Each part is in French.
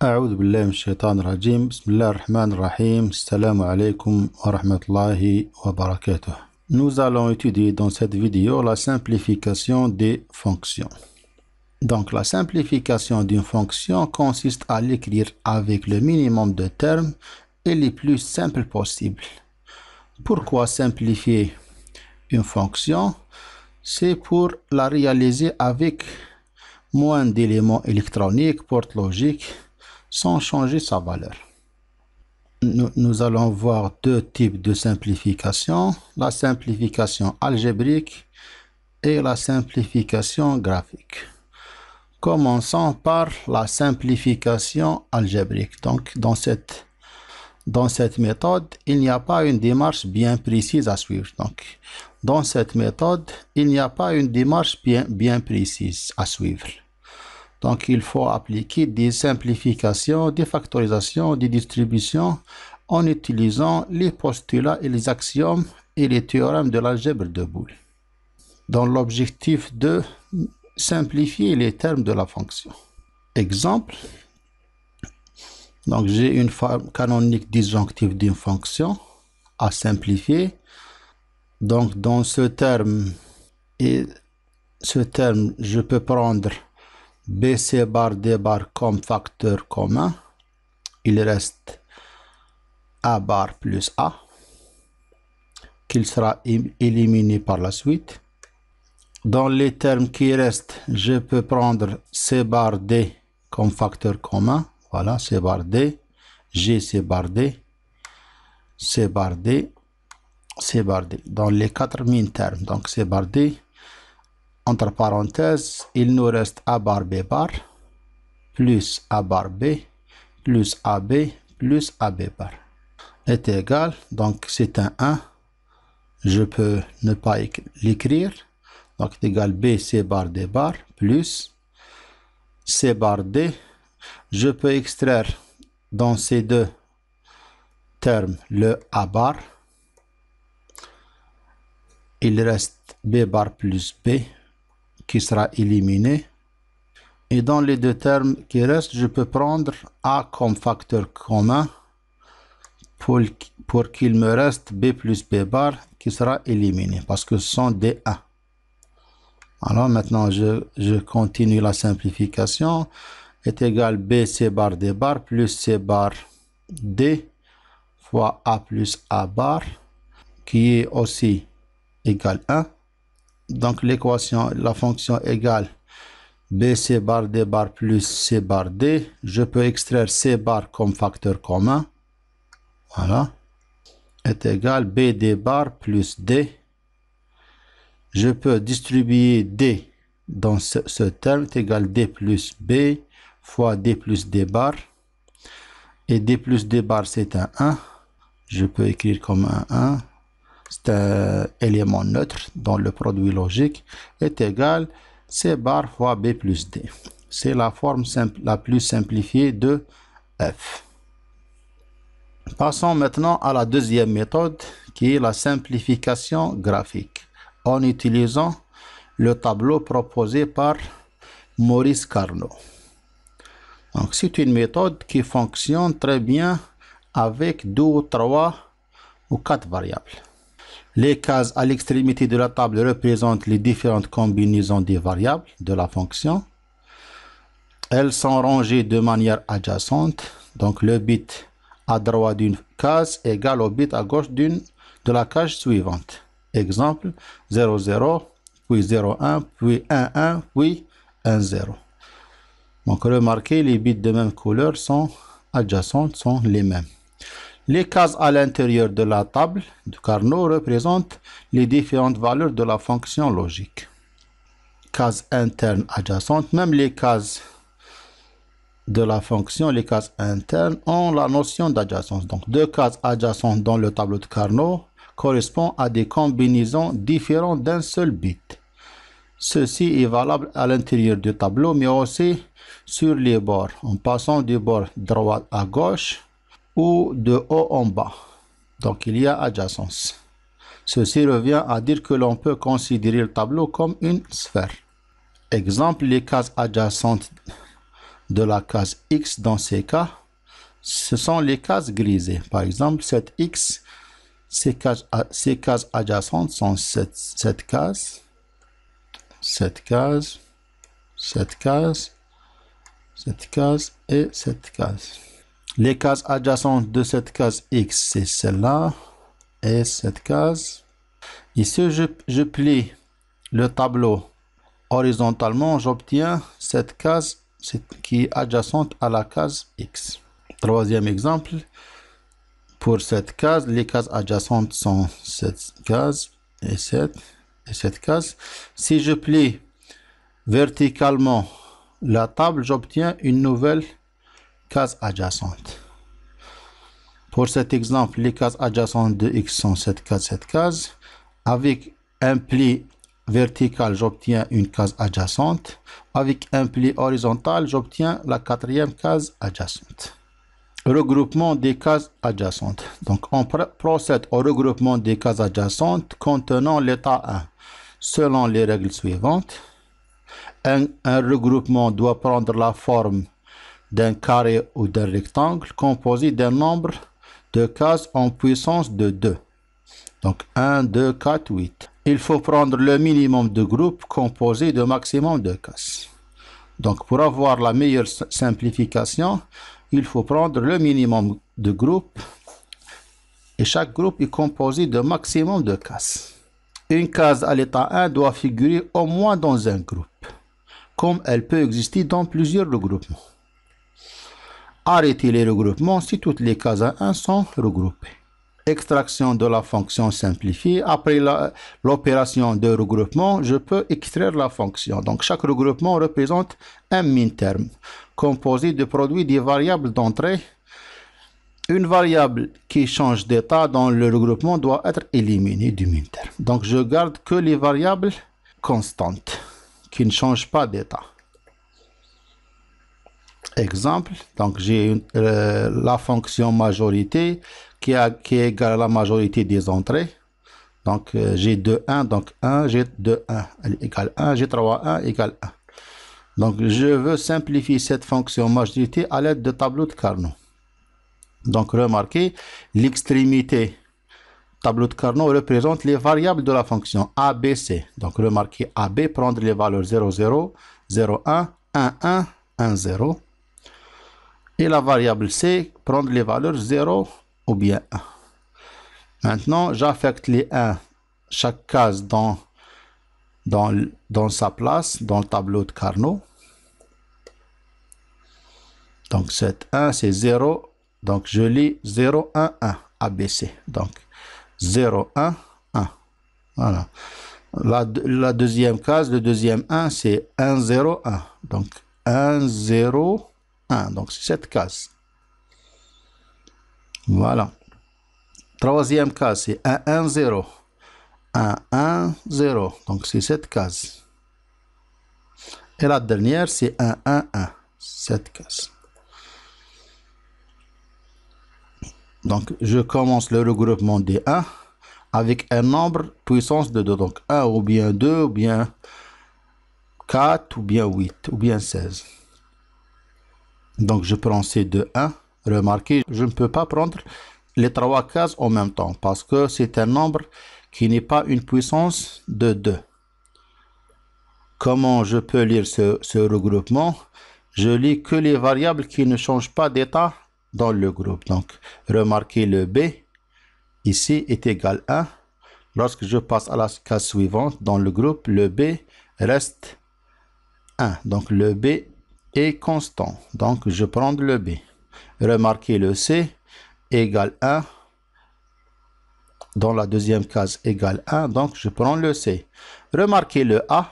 rahman wa Nous allons étudier dans cette vidéo la simplification des fonctions. Donc la simplification d'une fonction consiste à l'écrire avec le minimum de termes et les plus simples possibles. Pourquoi simplifier une fonction C'est pour la réaliser avec moins d'éléments électroniques, portes logiques, sans changer sa valeur. Nous, allons voir deux types de simplification, la simplification algébrique et la simplification graphique. Commençons par la simplification algébrique. Donc, dans cette, dans cette méthode, il n'y a pas une démarche bien précise à suivre. Donc, dans cette méthode, il n'y a pas une démarche bien, bien précise à suivre. Donc, il faut appliquer des simplifications, des factorisations, des distributions en utilisant les postulats et les axiomes et les théorèmes de l'algèbre de Boole dans l'objectif de simplifier les termes de la fonction. Exemple, donc j'ai une forme canonique disjonctive d'une fonction à simplifier. Donc dans ce terme et ce terme, je peux prendre BC bar D bar comme facteur commun. Il reste A bar plus A qu'il sera éliminé par la suite. Dans les termes qui restent, je peux prendre C bar D comme facteur commun. Voilà, C bar D. G C bar D. C bar D. C bar D. Dans les 4000 termes, donc C bar D entre parenthèses, il nous reste A bar B bar plus A bar B plus AB plus AB bar est égal, donc c'est un 1, je peux ne pas l'écrire, donc c'est égal B C bar D bar plus C bar D, je peux extraire dans ces deux termes le A bar, il reste B bar plus B qui sera éliminé. Et dans les deux termes qui restent, je peux prendre A comme facteur commun pour, qu'il me reste B plus B bar qui sera éliminé parce que ce sont des A. Alors maintenant, je, continue la simplification. Est égal B C bar D bar plus C bar D fois A plus A bar qui est aussi égal 1 donc l'équation, la fonction égale BC bar D bar plus C bar D. Je peux extraire C bar comme facteur commun. Voilà. Est égal BD bar plus D. Je peux distribuer D dans ce, terme. Est égal D plus B fois D plus D bar. Et D plus D bar c'est un 1. Je peux écrire comme un 1 un euh, élément neutre dans le produit logique est égal C bar fois B plus D. C'est la forme la plus simplifiée de F. Passons maintenant à la deuxième méthode qui est la simplification graphique en utilisant le tableau proposé par Maurice Carnot. c'est une méthode qui fonctionne très bien avec deux trois ou quatre variables. Les cases à l'extrémité de la table représentent les différentes combinaisons des variables de la fonction. Elles sont rangées de manière adjacente. Donc le bit à droite d'une case égale au bit à gauche d'une de la case suivante. Exemple 0, 0, puis 01 puis 1, 1, puis 10. 0. Donc remarquez, les bits de même couleur sont adjacentes, sont les mêmes. Les cases à l'intérieur de la table de Carnot représentent les différentes valeurs de la fonction logique. Cases internes adjacentes, même les cases de la fonction, les cases internes ont la notion d'adjacence. Donc deux cases adjacentes dans le tableau de Carnot correspondent à des combinaisons différentes d'un seul bit. Ceci est valable à l'intérieur du tableau, mais aussi sur les bords, en passant du bord droit à gauche, ou de haut en bas. Donc il y a adjacence. Ceci revient à dire que l'on peut considérer le tableau comme une sphère. Exemple, les cases adjacentes de la case X dans ces cas, ce sont les cases grisées. Par exemple, cette X, ces cases, adjacentes sont cette case, cette case, cette case, cette case et cette case. Les cases adjacentes de cette case X, c'est celle-là. Et cette case. Ici, je, je plie le tableau horizontalement. J'obtiens cette case qui est adjacente à la case X. Troisième exemple. Pour cette case, les cases adjacentes sont cette case et cette, et cette case. Si je plie verticalement la table, j'obtiens une nouvelle cases adjacentes. Pour cet exemple, les cases adjacentes de X sont cette case, cette case. Avec un pli vertical, j'obtiens une case adjacente. Avec un pli horizontal, j'obtiens la quatrième case adjacente. Regroupement des cases adjacentes. Donc, on procède au regroupement des cases adjacentes contenant l'état 1 selon les règles suivantes. Un, un regroupement doit prendre la forme d'un carré ou d'un rectangle composé d'un nombre de cases en puissance de 2. Donc 1, 2, 4, 8. Il faut prendre le minimum de groupes composés de maximum de cases. Donc pour avoir la meilleure simplification, il faut prendre le minimum de groupes et chaque groupe est composé de maximum de cases. Une case à l'état 1 doit figurer au moins dans un groupe, comme elle peut exister dans plusieurs regroupements. Arrêtez les regroupements si toutes les cases à 1 sont regroupées. Extraction de la fonction simplifiée. Après l'opération de regroupement, je peux extraire la fonction. Donc chaque regroupement représente un min-terme composé de produits des variables d'entrée. Une variable qui change d'état dans le regroupement doit être éliminée du min-terme. Donc je garde que les variables constantes qui ne changent pas d'état. Exemple, donc j'ai euh, la fonction majorité qui, est égale à la majorité des entrées. Donc euh, j'ai 2, 1, donc 1, j'ai 2, 1, elle égale 1, j'ai 3, 1 égale 1. Donc je veux simplifier cette fonction majorité à l'aide de tableau de Carnot. Donc remarquez, l'extrémité tableau de Carnot représente les variables de la fonction ABC. Donc remarquez AB, prendre les valeurs 0, 0, 0, 1, 1, 1, 1, 0 et la variable C, prendre les valeurs 0 ou bien 1. Maintenant, j'affecte les 1, chaque case dans, sa place, dans le tableau de Carnot. Donc, cette 1, c'est 0. Donc, je lis 0, 1, 1, ABC. Donc, 0, 1, 1. Voilà. La, la deuxième case, le deuxième 1, c'est 1, 0, 1. Donc, 1, 0, 1. Donc c'est cette case. Voilà. Troisième case, c'est 1, 1, 0. 1, 1, 0. Donc c'est cette case. Et la dernière, c'est 1, 1, 1. Cette case. Donc je commence le regroupement des 1 avec un nombre puissance de 2. Donc 1 ou bien 2 ou bien 4 ou bien 8 ou bien 16. Donc je prends ces de 1. Remarquez, je ne peux pas prendre les trois cases en même temps parce que c'est un nombre qui n'est pas une puissance de 2. Comment je peux lire ce, ce regroupement Je lis que les variables qui ne changent pas d'état dans le groupe. Donc, remarquez le B ici est égal à 1. Lorsque je passe à la case suivante dans le groupe, le B reste 1. Donc, le B constant. Donc, je prends le B. Remarquez le C égale 1. Dans la deuxième case égale 1. Donc, je prends le C. Remarquez le A.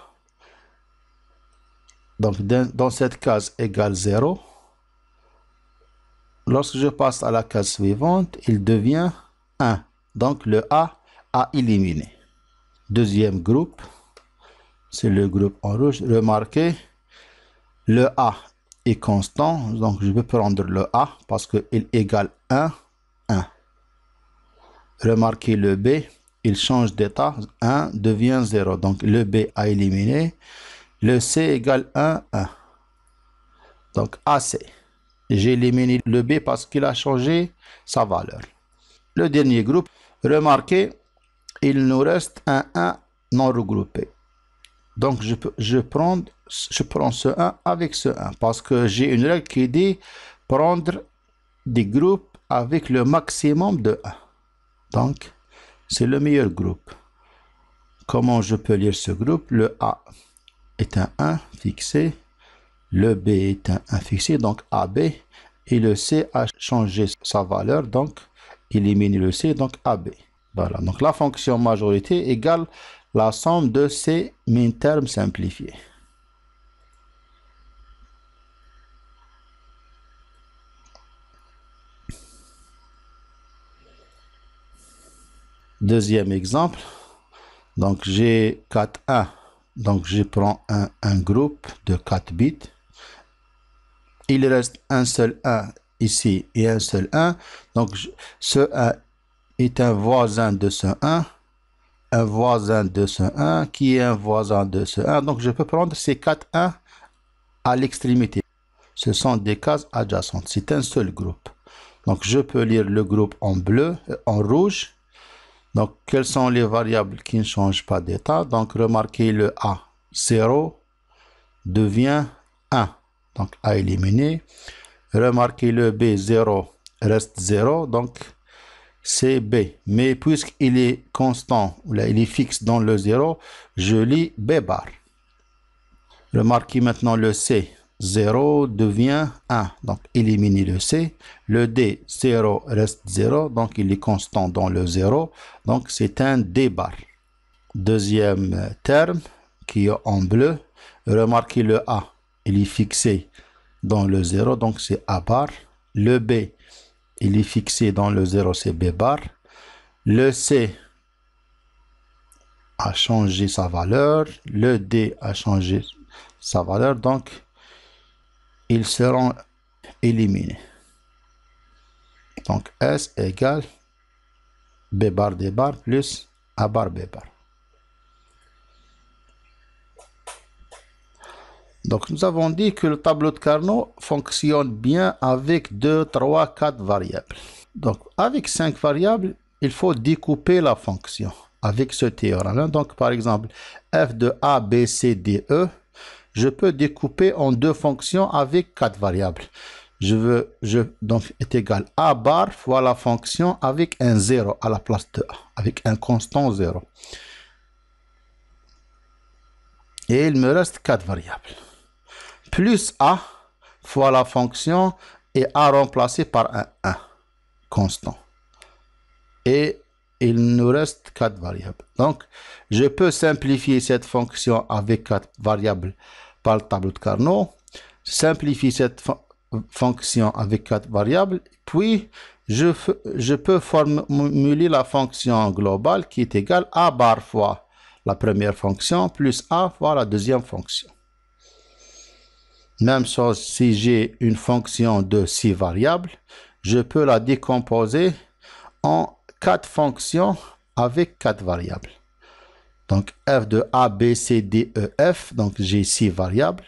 Donc, dans cette case égale 0. Lorsque je passe à la case suivante, il devient 1. Donc, le A a éliminé. Deuxième groupe, c'est le groupe en rouge. Remarquez, le A est constant, donc je vais prendre le A parce qu'il égale 1, 1. Remarquez le B, il change d'état, 1 devient 0. Donc le B a éliminé. Le C égale 1, 1. Donc AC. J'ai éliminé le B parce qu'il a changé sa valeur. Le dernier groupe, remarquez, il nous reste un 1 non regroupé. Donc, je, je, prends, ce 1 avec ce 1 parce que j'ai une règle qui dit prendre des groupes avec le maximum de 1. Donc, c'est le meilleur groupe. Comment je peux lire ce groupe Le A est un 1 fixé, le B est un 1 fixé, donc AB, et le C a changé sa valeur, donc élimine le C, donc AB. Voilà, donc la fonction majorité égale la somme de ces min-termes simplifiés. Deuxième exemple, donc j'ai 4, a Donc je prends un, groupe de 4 bits. Il reste un seul 1 ici et un seul 1. Donc ce 1 est un voisin de ce 1 un voisin de ce 1 qui est un voisin de ce 1. Donc je peux prendre ces 4 1 à l'extrémité. Ce sont des cases adjacentes. C'est un seul groupe. Donc je peux lire le groupe en bleu, euh, en rouge. Donc quelles sont les variables qui ne changent pas d'état Donc remarquez le A. 0 devient 1. Donc à éliminer. Remarquez le B. 0 reste 0. Donc c'est B. Mais puisqu'il est constant, là, il est fixe dans le 0, je lis B bar. Remarquez maintenant le C. 0 devient 1, donc éliminez le C. Le D, 0 reste 0, donc il est constant dans le 0, donc c'est un D bar. Deuxième terme, qui est en bleu, remarquez le A, il est fixé dans le 0, donc c'est A bar. Le B, il est fixé dans le 0CB bar. Le C a changé sa valeur. Le D a changé sa valeur. Donc, ils seront éliminés. Donc, S égale B bar D bar plus A bar B bar. Donc nous avons dit que le tableau de Carnot fonctionne bien avec 2, 3, 4 variables. Donc avec 5 variables, il faut découper la fonction avec ce théorème. Donc par exemple, f de a, b, c, d, e, je peux découper en deux fonctions avec 4 variables. Je veux, donc est égal a bar fois la fonction avec un 0 à la place de a, avec un constant 0. Et il me reste 4 variables plus a fois la fonction et a remplacé par un 1 constant. Et il nous reste 4 variables. Donc, je peux simplifier cette fonction avec 4 variables par le tableau de Carnot, simplifier cette fonction avec 4 variables, puis je, je peux formuler la fonction globale qui est égale à bar fois la première fonction plus a fois la deuxième fonction. Même chose si j'ai une fonction de 6 variables, je peux la décomposer en 4 fonctions avec quatre variables. Donc f de a, b, c, d, e, f, donc j'ai 6 variables.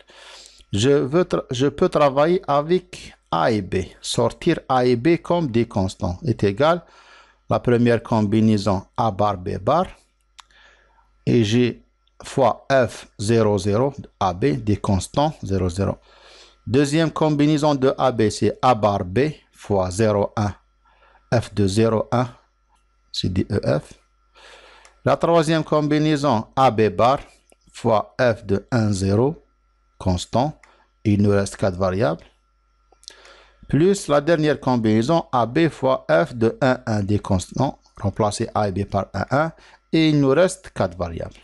Je, veux je peux travailler avec a et b, sortir a et b comme des constants est égal la première combinaison a bar b bar et j'ai fois F00 AB des constants 00. Deuxième combinaison de AB, c'est A bar B fois 01. F de 01, c'est DEF. La troisième combinaison, AB bar fois F de 1, 0, constant. Il nous reste 4 variables. Plus la dernière combinaison, AB fois F de 1, 1, des constants. Remplacer A et B par 1, 1. Et il nous reste quatre variables.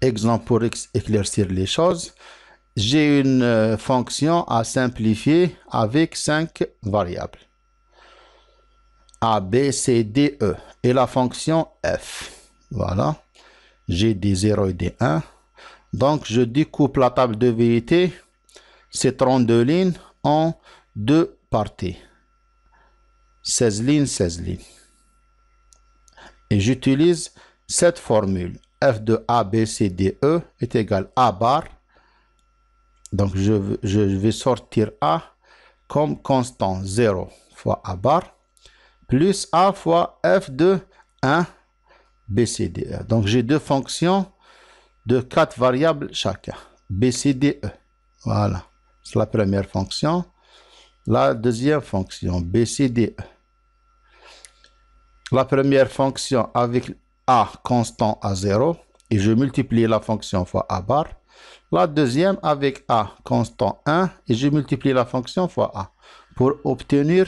Exemple pour éclaircir les choses, j'ai une euh, fonction à simplifier avec 5 variables. A, B, C, D, E. Et la fonction F. Voilà. J'ai des 0 et des 1. Donc, je découpe la table de vérité, ces 32 lignes, en deux parties. 16 lignes, 16 lignes. Et j'utilise cette formule f de a, b, c, d, e est égal à a bar. Donc je, vais sortir a comme constant 0 fois a bar plus a fois f de 1 B, C, E. Donc j'ai deux fonctions de quatre variables chacun. E. Voilà. C'est la première fonction. La deuxième fonction, B, C, E. La première fonction avec a constant à 0 et je multiplie la fonction fois a bar. La deuxième avec a constant 1 et je multiplie la fonction fois a pour obtenir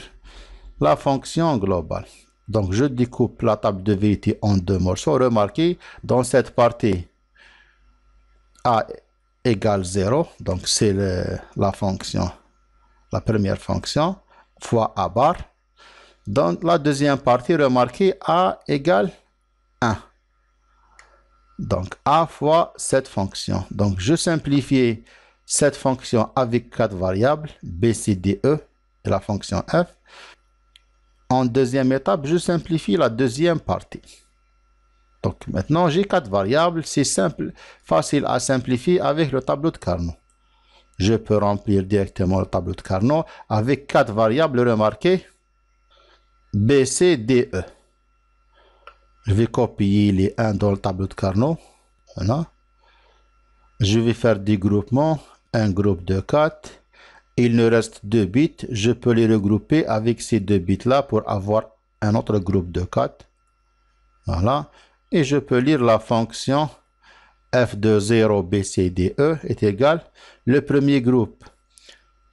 la fonction globale. Donc je découpe la table de vérité en deux morceaux. Remarquez, dans cette partie, a égale 0, donc c'est la fonction, la première fonction, fois a bar. Dans la deuxième partie, remarquez, a égale 1. Donc, a fois cette fonction. Donc, je simplifie cette fonction avec quatre variables, b, c, d, e, et la fonction f. En deuxième étape, je simplifie la deuxième partie. Donc, maintenant, j'ai quatre variables. C'est simple, facile à simplifier avec le tableau de Carnot. Je peux remplir directement le tableau de Carnot avec quatre variables remarquées, b, c, d, e. Je vais copier les 1 dans le tableau de Carnot. Voilà. Je vais faire des groupements. Un groupe de 4. Il ne reste 2 bits. Je peux les regrouper avec ces 2 bits-là pour avoir un autre groupe de 4. Voilà. Et je peux lire la fonction f de 0 bcde est égal le premier groupe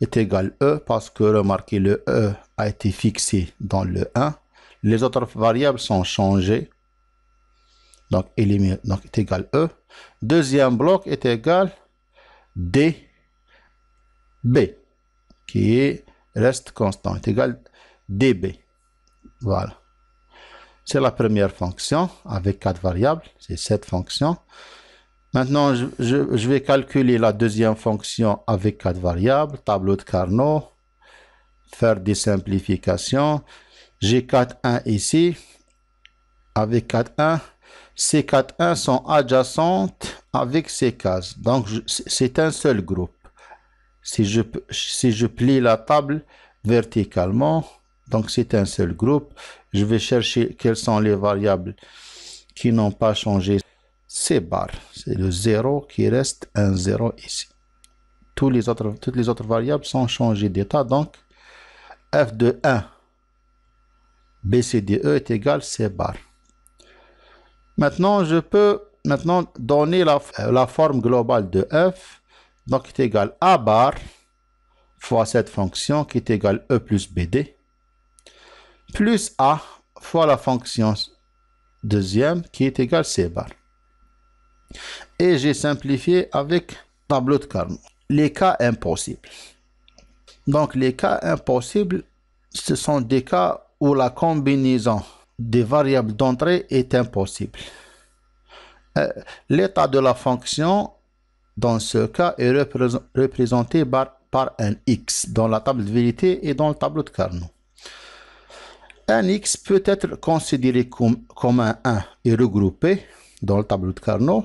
est égal e parce que remarquez le e a été fixé dans le 1 les autres variables sont changées donc, élimine donc est égal E. Deuxième bloc est égal D, B, qui reste constant, est égal DB. Voilà. C'est la première fonction avec quatre variables, c'est cette fonction. Maintenant, je, vais calculer la deuxième fonction avec quatre variables, tableau de Carnot, faire des simplifications. J'ai 4,1 ici, avec 4,1, C4, 1 sont adjacentes avec ces cases. Donc, c'est un seul groupe. Si je, plie la table verticalement, donc c'est un seul groupe. Je vais chercher quelles sont les variables qui n'ont pas changé. C bar, c'est le 0 qui reste un 0 ici. les autres, toutes les autres variables sont changées d'état, donc f de 1 BCDE est égal à C bar. Maintenant, je peux maintenant donner euh, la, forme globale de f, donc qui est égale a bar fois cette fonction qui est égale e plus bd, plus a fois la fonction deuxième qui est égale c bar. Et j'ai simplifié avec tableau de Carnot. Les cas impossibles. Donc les cas impossibles, ce sont des cas où la combinaison des variables d'entrée est impossible. Euh, l'état de la fonction, dans ce cas, est représenté par, par, un x dans la table de vérité et dans le tableau de Carnot. Un x peut être considéré comme, un 1 et regroupé dans le tableau de Carnot,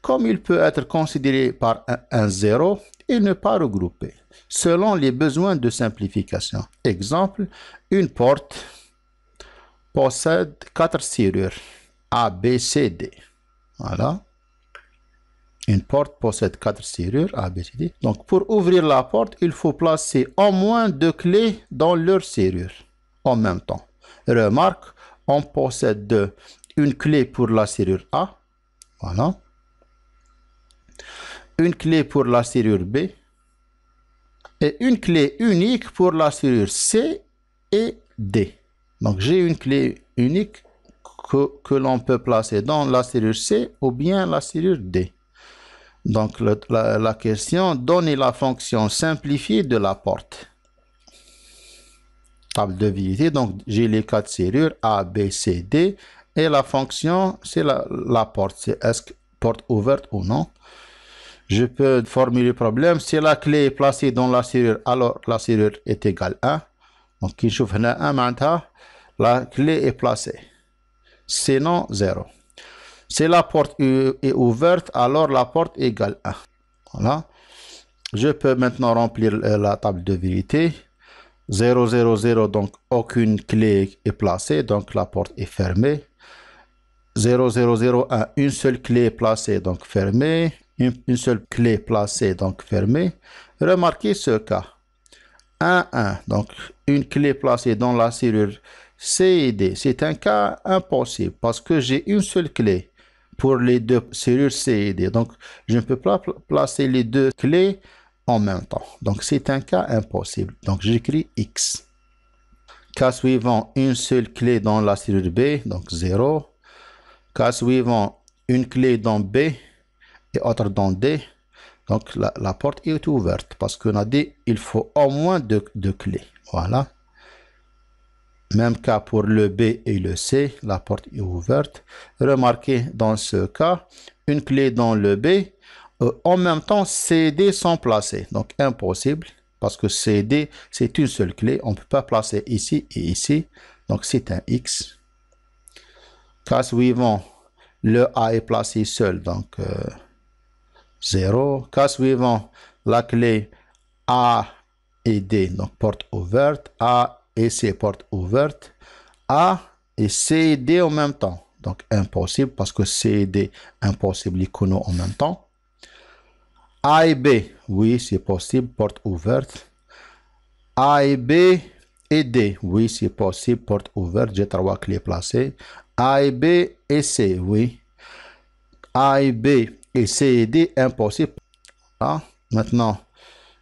comme il peut être considéré par un, 0 et ne pas regroupé, selon les besoins de simplification. Exemple, une porte possède quatre serrures A, B, C, D. Voilà. Une porte possède quatre serrures A, B, C, D. Donc, pour ouvrir la porte, il faut placer au moins deux clés dans leur serrure en même temps. Remarque, on possède une clé pour la serrure A. Voilà. Une clé pour la serrure B. Et une clé unique pour la serrure C et D. Donc j'ai une clé unique que, l'on peut placer dans la serrure C ou bien la serrure D. Donc la, question, donnez la fonction simplifiée de la porte. Table de vérité, donc j'ai les quatre serrures A, B, C, D. Et la fonction, c'est la, porte. C'est est-ce que porte ouverte ou non. Je peux formuler le problème. Si la clé est placée dans la serrure, alors la serrure est égale à 1. Donc qui chauffe هنا 1 معناتها la clé est placée. Sinon 0. Si la porte est ouverte, alors la porte égale 1. Voilà. Je peux maintenant remplir euh, la table de vérité. 0, 0, donc aucune clé est placée, donc la porte est fermée. 0, 0, 0, 1, une seule clé est placée, donc fermée. Une, seule clé placée, donc fermée. Remarquez ce cas. 1, 1. Donc, une clé placée dans la serrure C et D. C'est un cas impossible parce que j'ai une seule clé pour les deux serrures C et D. Donc, je ne peux pas placer les deux clés en même temps. Donc, c'est un cas impossible. Donc, j'écris X. Cas suivant, une seule clé dans la serrure B, donc 0. Cas suivant, une clé dans B et autre dans D. Donc la, porte est ouverte parce qu'on a dit il faut au moins deux, deux, clés. Voilà. Même cas pour le B et le C, la porte est ouverte. Remarquez dans ce cas, une clé dans le B, euh, en même temps CD sont placés. Donc impossible parce que CD c'est une seule clé, on ne peut pas placer ici et ici. Donc c'est un X. Cas suivant, le A est placé seul. Donc euh, 0. Cas suivant, la clé A et D, donc porte ouverte, A et C, porte ouverte, A et C et D en même temps. Donc impossible parce que C et D, impossible, l'icône en même temps. A et B, oui, c'est possible, porte ouverte. A et B et D, oui, c'est possible, porte ouverte, j'ai trois clés placées. A et B et C, oui. A et B et CD impossible. Ah, maintenant,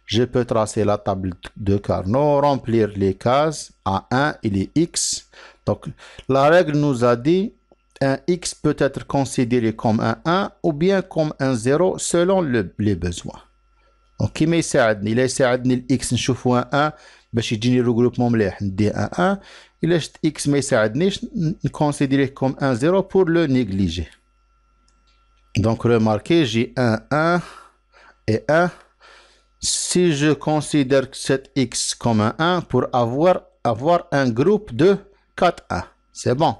je peux tracer la table de Carnot, remplir les cases. A1, et les X. Donc, la règle nous a dit un X peut être considéré comme un 1 ou bien comme un 0 selon les besoins. Donc, qui il يساعدني bah, le X, en, نشوفو un 1 باش le regroupement مليح ندي un 1 a شفت X, ما يساعدنيش considérer comme un 0 pour le négliger donc remarquez, j'ai un 1 et 1. Si je considère cet x comme un 1 pour avoir, avoir un groupe de 4 A. c'est bon.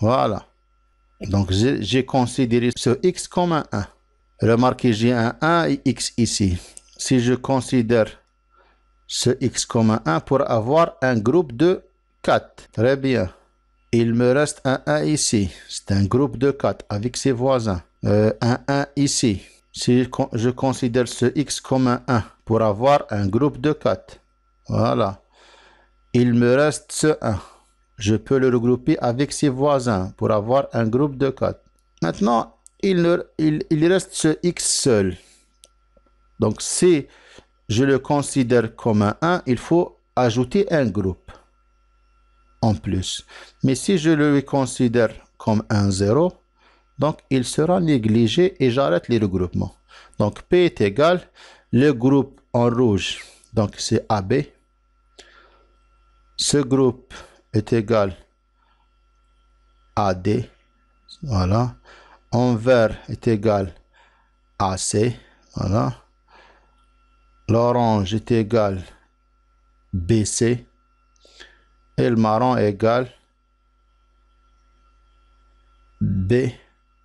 Voilà. Donc j'ai considéré ce x comme un 1. Remarquez, j'ai un 1 et x ici. Si je considère ce x comme un 1 pour avoir un groupe de 4. Très bien. Il me reste un 1 ici. C'est un groupe de 4 avec ses voisins. Euh, un 1 ici. Si je considère ce x comme un 1 pour avoir un groupe de 4. Voilà. Il me reste ce 1. Je peux le regrouper avec ses voisins pour avoir un groupe de 4. Maintenant, il, il, il reste ce x seul. Donc, si je le considère comme un 1, il faut ajouter un groupe en plus. Mais si je le considère comme un 0, donc, il sera négligé et j'arrête les regroupements. Donc, P est égal, le groupe en rouge, donc c'est AB. Ce groupe est égal à AD. Voilà. En vert est égal à AC. Voilà. L'orange est égal BC. Et le marron est égal B.